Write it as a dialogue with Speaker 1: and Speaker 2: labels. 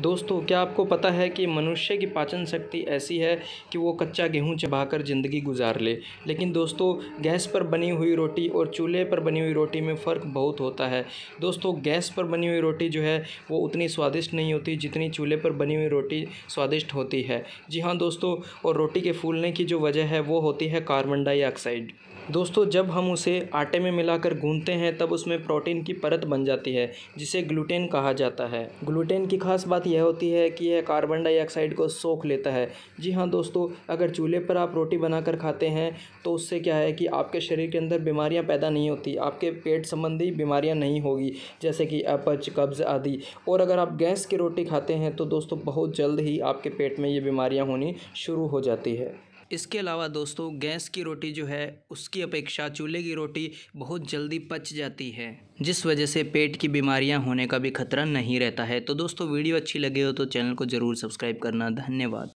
Speaker 1: दोस्तों क्या आपको पता है कि मनुष्य की पाचन शक्ति ऐसी है कि वो कच्चा गेहूं चबाकर ज़िंदगी गुजार ले लेकिन दोस्तों गैस पर बनी हुई रोटी और चूल्हे पर बनी हुई रोटी में फ़र्क बहुत होता है दोस्तों गैस पर बनी हुई रोटी जो है वो उतनी स्वादिष्ट नहीं होती जितनी चूल्हे पर बनी हुई रोटी स्वादिष्ट होती है जी हाँ दोस्तों और रोटी के फूलने की जो वजह है वो होती है कार्बन डाइऑक्साइड दोस्तों जब हम उसे आटे में मिलाकर गूंथते हैं तब उसमें प्रोटीन की परत बन जाती है जिसे ग्लूटेन कहा जाता है ग्लूटेन की खास बात बात यह होती है कि यह कार्बन डाइऑक्साइड को सोख लेता है जी हाँ दोस्तों अगर चूल्हे पर आप रोटी बनाकर खाते हैं तो उससे क्या है कि आपके शरीर के अंदर बीमारियाँ पैदा नहीं होती आपके पेट संबंधी बीमारियाँ नहीं होगी जैसे कि अपच कब्ज़ आदि और अगर आप गैस की रोटी खाते हैं तो दोस्तों बहुत जल्द ही आपके पेट में ये बीमारियाँ होनी शुरू हो जाती है इसके अलावा दोस्तों गैस की रोटी जो है उसकी अपेक्षा चूल्हे की रोटी बहुत जल्दी पच जाती है
Speaker 2: जिस वजह से पेट की बीमारियां होने का भी खतरा नहीं रहता है तो दोस्तों वीडियो अच्छी लगे हो तो चैनल को ज़रूर सब्सक्राइब करना धन्यवाद